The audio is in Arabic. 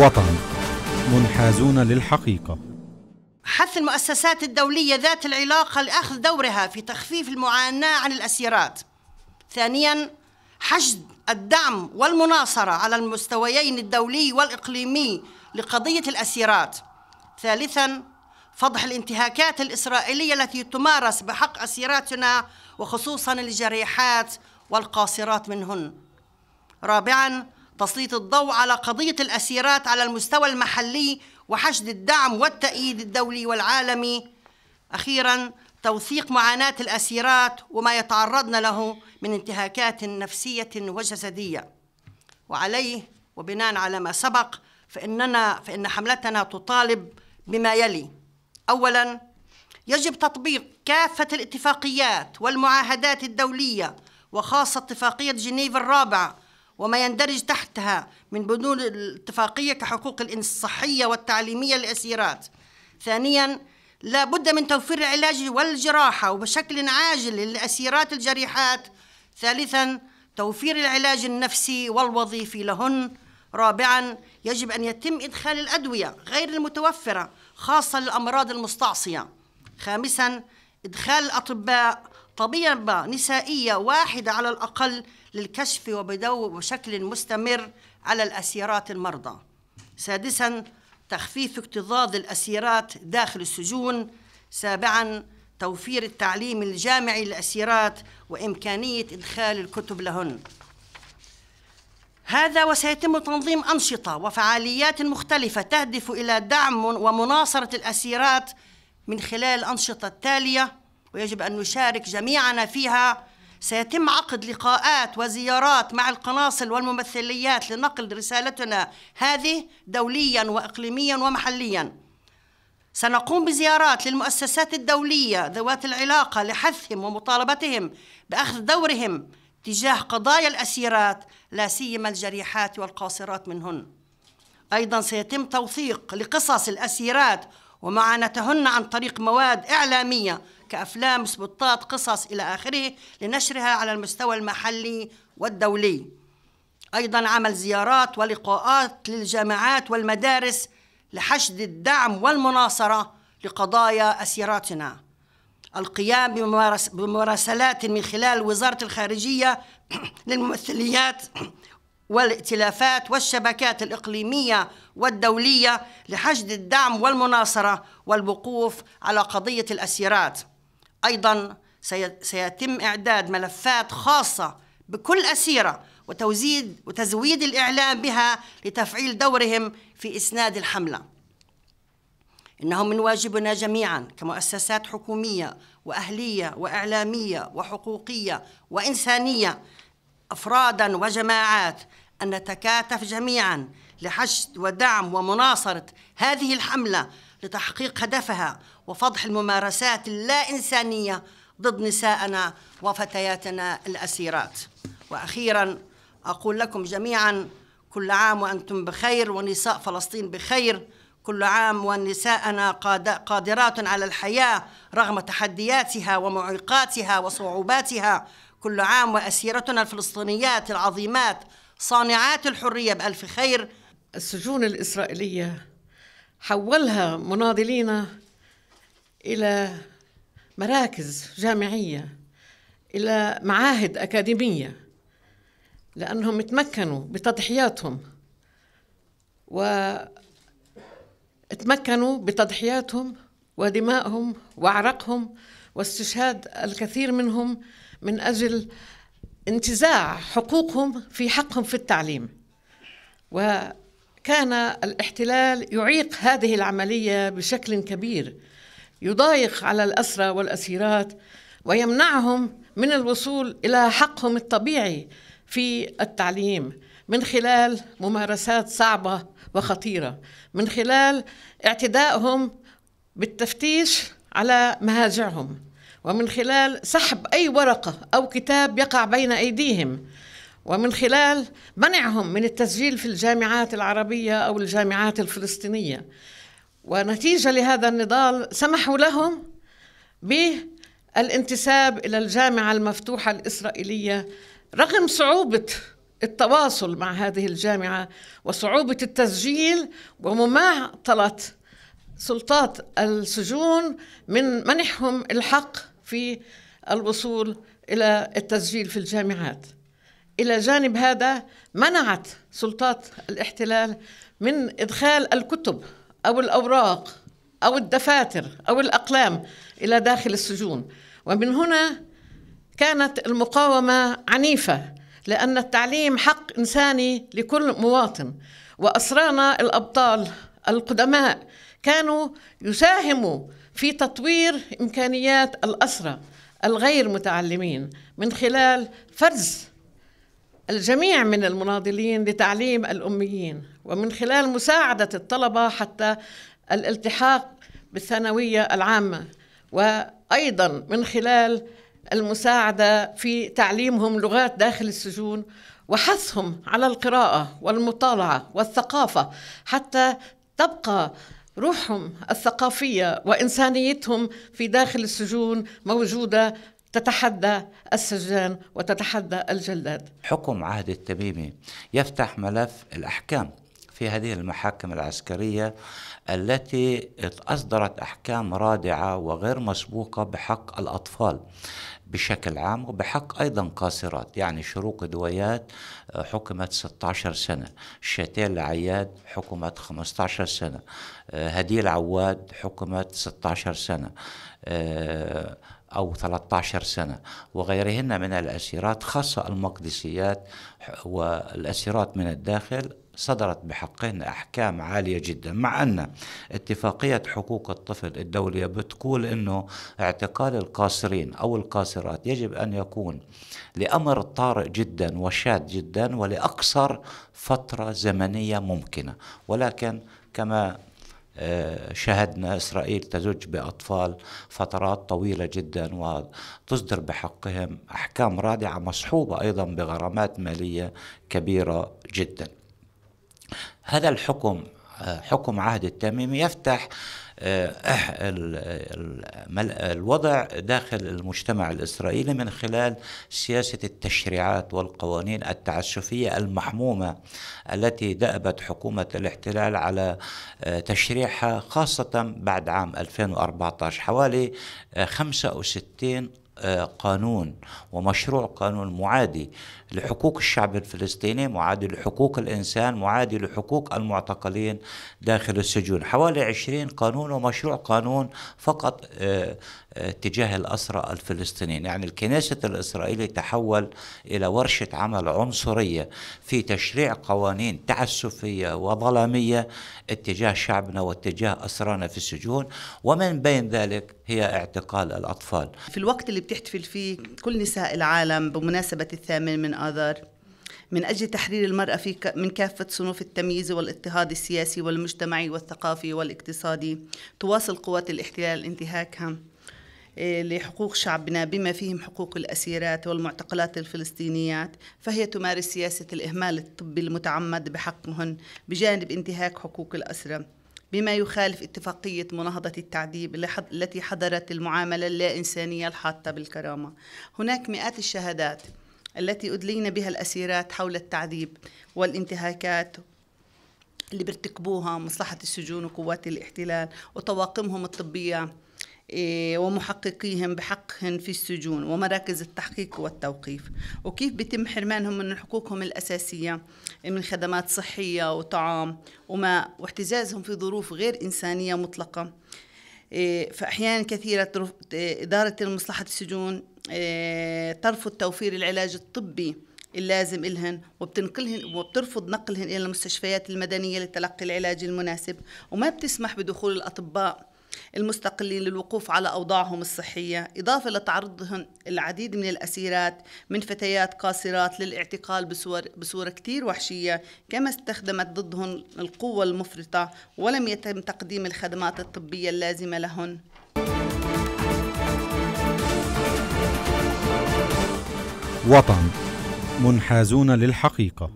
وطن منحازون للحقيقة حث المؤسسات الدولية ذات العلاقة لأخذ دورها في تخفيف المعاناة عن الأسيرات ثانيا حشد الدعم والمناصرة على المستويين الدولي والإقليمي لقضية الأسيرات ثالثا فضح الانتهاكات الإسرائيلية التي تمارس بحق أسيراتنا وخصوصا الجريحات والقاصرات منهن رابعا تسليط الضوء على قضية الأسيرات على المستوى المحلي وحشد الدعم والتأييد الدولي والعالمي أخيرا توثيق معاناة الأسيرات وما يتعرضن له من انتهاكات نفسية وجسدية وعليه وبناء على ما سبق فإننا فإن حملتنا تطالب بما يلي أولا يجب تطبيق كافة الاتفاقيات والمعاهدات الدولية وخاصة اتفاقية جنيف الرابعة وما يندرج تحتها من بنود الاتفاقية كحقوق الصحية والتعليمية للأسيرات ثانيا لا بد من توفير العلاج والجراحة وبشكل عاجل للأسيرات الجريحات ثالثا توفير العلاج النفسي والوظيفي لهن رابعا يجب أن يتم إدخال الأدوية غير المتوفرة خاصة للأمراض المستعصية خامسا إدخال الأطباء طبيبة نسائية واحدة على الأقل للكشف وبدو بشكل مستمر على الأسيرات المرضى سادسا تخفيف اكتظاظ الأسيرات داخل السجون سابعا توفير التعليم الجامعي للأسيرات وإمكانية إدخال الكتب لهن هذا وسيتم تنظيم أنشطة وفعاليات مختلفة تهدف إلى دعم ومناصرة الأسيرات من خلال الأنشطة التالية ويجب أن نشارك جميعنا فيها سيتم عقد لقاءات وزيارات مع القناصل والممثليات لنقل رسالتنا هذه دوليا واقليميا ومحليا سنقوم بزيارات للمؤسسات الدوليه ذوات العلاقه لحثهم ومطالبتهم باخذ دورهم تجاه قضايا الاسيرات لا سيما الجريحات والقاصرات منهن ايضا سيتم توثيق لقصص الاسيرات ومعاناتهن عن طريق مواد اعلاميه كأفلام سبوتات قصص إلى آخره لنشرها على المستوى المحلي والدولي أيضا عمل زيارات ولقاءات للجامعات والمدارس لحشد الدعم والمناصرة لقضايا أسيراتنا القيام بمراسلات من خلال وزارة الخارجية للممثليات والائتلافات والشبكات الإقليمية والدولية لحشد الدعم والمناصرة والوقوف على قضية الأسيرات أيضا سيتم إعداد ملفات خاصة بكل أسيرة وتوزيد وتزويد الإعلام بها لتفعيل دورهم في إسناد الحملة إنه من واجبنا جميعا كمؤسسات حكومية وأهلية وإعلامية وحقوقية وإنسانية أفرادا وجماعات أن نتكاتف جميعا لحشد ودعم ومناصرة هذه الحملة لتحقيق هدفها وفضح الممارسات اللا إنسانية ضد نساءنا وفتياتنا الأسيرات وأخيرا أقول لكم جميعا كل عام وأنتم بخير ونساء فلسطين بخير كل عام ونساءنا قادرات على الحياة رغم تحدياتها ومعيقاتها وصعوباتها كل عام وأسيرتنا الفلسطينيات العظيمات صانعات الحرية بألف خير السجون الإسرائيلية حولها مناضلينا إلى مراكز جامعية إلى معاهد أكاديمية لأنهم تمكنوا بتضحياتهم و تمكنوا بتضحياتهم ودمائهم وعرقهم واستشهاد الكثير منهم من أجل انتزاع حقوقهم في حقهم في التعليم و كان الاحتلال يعيق هذه العملية بشكل كبير يضايق على الأسرى والأسيرات ويمنعهم من الوصول إلى حقهم الطبيعي في التعليم من خلال ممارسات صعبة وخطيرة من خلال اعتدائهم بالتفتيش على مهاجعهم ومن خلال سحب أي ورقة أو كتاب يقع بين أيديهم ومن خلال منعهم من التسجيل في الجامعات العربية أو الجامعات الفلسطينية ونتيجة لهذا النضال سمحوا لهم بالانتساب إلى الجامعة المفتوحة الإسرائيلية رغم صعوبة التواصل مع هذه الجامعة وصعوبة التسجيل ومماطلة سلطات السجون من منحهم الحق في الوصول إلى التسجيل في الجامعات إلى جانب هذا منعت سلطات الاحتلال من إدخال الكتب أو الأوراق أو الدفاتر أو الأقلام إلى داخل السجون ومن هنا كانت المقاومة عنيفة لأن التعليم حق إنساني لكل مواطن وأسرانا الأبطال القدماء كانوا يساهموا في تطوير إمكانيات الأسرى الغير متعلمين من خلال فرز الجميع من المناضلين لتعليم الأميين ومن خلال مساعدة الطلبة حتى الالتحاق بالثانوية العامة وأيضا من خلال المساعدة في تعليمهم لغات داخل السجون وحثهم على القراءة والمطالعة والثقافة حتى تبقى روحهم الثقافية وإنسانيتهم في داخل السجون موجودة تتحدى السجان وتتحدى الجلاد حكم عهد التميمي يفتح ملف الأحكام في هذه المحاكم العسكرية التي أصدرت أحكام رادعة وغير مسبوقة بحق الأطفال بشكل عام وبحق أيضا قاصرات يعني شروق دويات آه، حكمت 16 سنة شتيل عياد حكمت 15 سنة آه، هديل عواد حكمت 16 سنة آه، أو 13 سنة وغيرهن من الأسيرات خاصة المقدسيات والأسيرات من الداخل صدرت بحقهن أحكام عالية جدا مع أن اتفاقية حقوق الطفل الدولية بتقول أنه اعتقال القاصرين أو القاصرات يجب أن يكون لأمر طارئ جدا وشاد جدا ولأقصر فترة زمنية ممكنة ولكن كما شهدنا إسرائيل تزج بأطفال فترات طويلة جدا وتصدر بحقهم أحكام رادعة مصحوبة أيضا بغرامات مالية كبيرة جدا هذا الحكم حكم عهد التميمي يفتح آه، الوضع داخل المجتمع الإسرائيلي من خلال سياسة التشريعات والقوانين التعسفية المحمومة التي دأبت حكومة الاحتلال على آه، تشريعها خاصة بعد عام 2014 حوالي 65 آه، آه، قانون ومشروع قانون معادي لحقوق الشعب الفلسطيني معادي لحقوق الإنسان معادي لحقوق المعتقلين داخل السجون حوالي عشرين قانون ومشروع قانون فقط آه، تجاه الأسرى الفلسطينيين يعني الكنيسة الإسرائيلي تحول إلى ورشة عمل عنصرية في تشريع قوانين تعسفية وظلامية اتجاه شعبنا واتجاه أسرانا في السجون ومن بين ذلك هي اعتقال الأطفال في الوقت اللي بتحتفل فيه كل نساء العالم بمناسبة الثامن من آذار من أجل تحرير المرأة في ك... من كافة صنوف التمييز والاضطهاد السياسي والمجتمعي والثقافي والاقتصادي تواصل قوات الاحتلال انتهاكها إيه، لحقوق شعبنا بما فيهم حقوق الأسيرات والمعتقلات الفلسطينيات فهي تمارس سياسة الإهمال الطبي المتعمد بحقهن بجانب انتهاك حقوق الأسرى بما يخالف اتفاقية مناهضة التعذيب التي حضرت المعاملة اللا إنسانية الحاطة بالكرامة هناك مئات الشهادات التي أدلين بها الأسيرات حول التعذيب والانتهاكات اللي بيرتكبوها مصلحة السجون وقوات الاحتلال وطواقمهم الطبية إيه، ومحققيهم بحقهم في السجون ومراكز التحقيق والتوقيف وكيف بيتم حرمانهم من حقوقهم الأساسية من خدمات صحية وطعام وماء واحتجازهم في ظروف غير إنسانية مطلقة إيه، فأحيانا كثيرة إدارة مصلحة السجون ترفض إيه، توفير العلاج الطبي اللازم إلهن وبتنقلهن وبترفض نقلهن إلى المستشفيات المدنية لتلقي العلاج المناسب وما بتسمح بدخول الأطباء المستقلين للوقوف على أوضاعهم الصحية إضافة لتعرضهم العديد من الأسيرات من فتيات قاصرات للاعتقال بصور, بصورة كتير وحشية كما استخدمت ضدهم القوة المفرطة ولم يتم تقديم الخدمات الطبية اللازمة لهن وطن منحازون للحقيقة